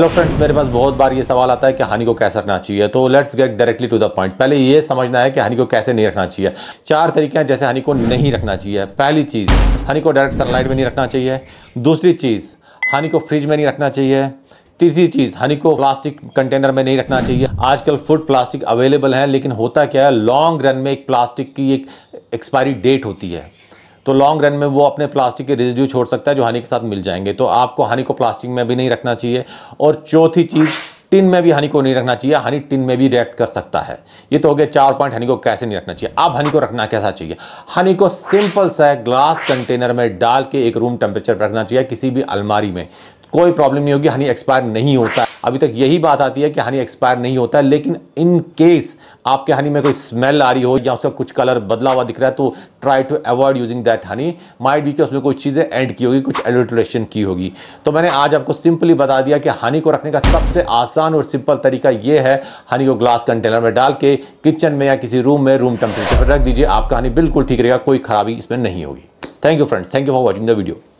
hello friends मेरे पास बहुत बार ये सवाल आता है कि हानि को कैसे रखना चाहिए तो let's get directly to the point पहले ये समझना है कि हानि को कैसे नहीं रखना चाहिए चार तरीके हैं जैसे हानि को नहीं रखना चाहिए पहली चीज़ हानि को डायरेक्ट सनलाइट में नहीं रखना चाहिए दूसरी चीज़ हानि को फ्रिज में नहीं रखना चाहिए तीसरी चीज़ हनी को प्लास्टिक कंटेनर में नहीं रखना चाहिए आजकल फूड प्लास्टिक अवेलेबल है लेकिन होता क्या है लॉन्ग रन में एक प्लास्टिक की एक एक्सपायरी डेट होती है तो लॉन्ग रन में वो अपने प्लास्टिक के रिजिड्यू छोड़ सकता है जो हानि के साथ मिल जाएंगे तो आपको हानि को प्लास्टिक में भी नहीं रखना चाहिए और चौथी चीज़ टिन में भी हनी को नहीं रखना चाहिए हनी टिन में भी रिएक्ट कर सकता है ये तो हो गया चार पॉइंट हनी को कैसे नहीं रखना चाहिए अब हनी को रखना कैसा चाहिए हनी को सिंपल सा ग्लास कंटेनर में डाल के एक रूम टेम्परेचर पर रखना चाहिए किसी भी अलमारी में कोई प्रॉब्लम नहीं होगी हनी एक्सपायर नहीं होता अभी तक यही बात आती है कि हनी एक्सपायर नहीं होता है लेकिन इन केस आपके हनी में कोई स्मेल आ रही हो या उसका कुछ कलर बदला हुआ दिख रहा है तो try to avoid using that honey might be कि उसमें कुछ चीज़ें ऐड की होगी कुछ एडल्ट्रेशन की होगी तो मैंने आज आपको सिंपली बता दिया कि हनी को रखने का सबसे आसान और सिंपल तरीका ये है हनी को ग्लास कंटेनर में डाल के किचन में या किसी रूम में रूम टेम्परेचर पर रख दीजिए आपका हनी बिल्कुल ठीक रहेगा कोई खराबी इसमें नहीं होगी thank you friends thank you for watching the video